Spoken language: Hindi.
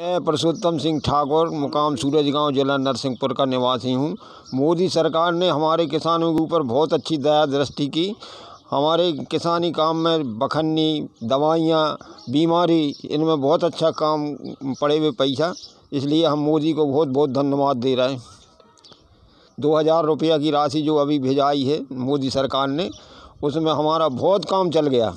मैं पुरुषोत्तम सिंह ठाकुर मुकाम सूरजगांव जिला नरसिंहपुर का निवासी हूँ मोदी सरकार ने हमारे किसानों के ऊपर बहुत अच्छी दया दृष्टि की हमारे किसानी काम में बखन्नी दवाइयाँ बीमारी इनमें बहुत अच्छा काम पड़े हुए पैसा इसलिए हम मोदी को बहुत बहुत धन्यवाद दे रहे हैं दो हज़ार रुपया की राशि जो अभी भेजाई है मोदी सरकार ने उसमें हमारा बहुत काम चल गया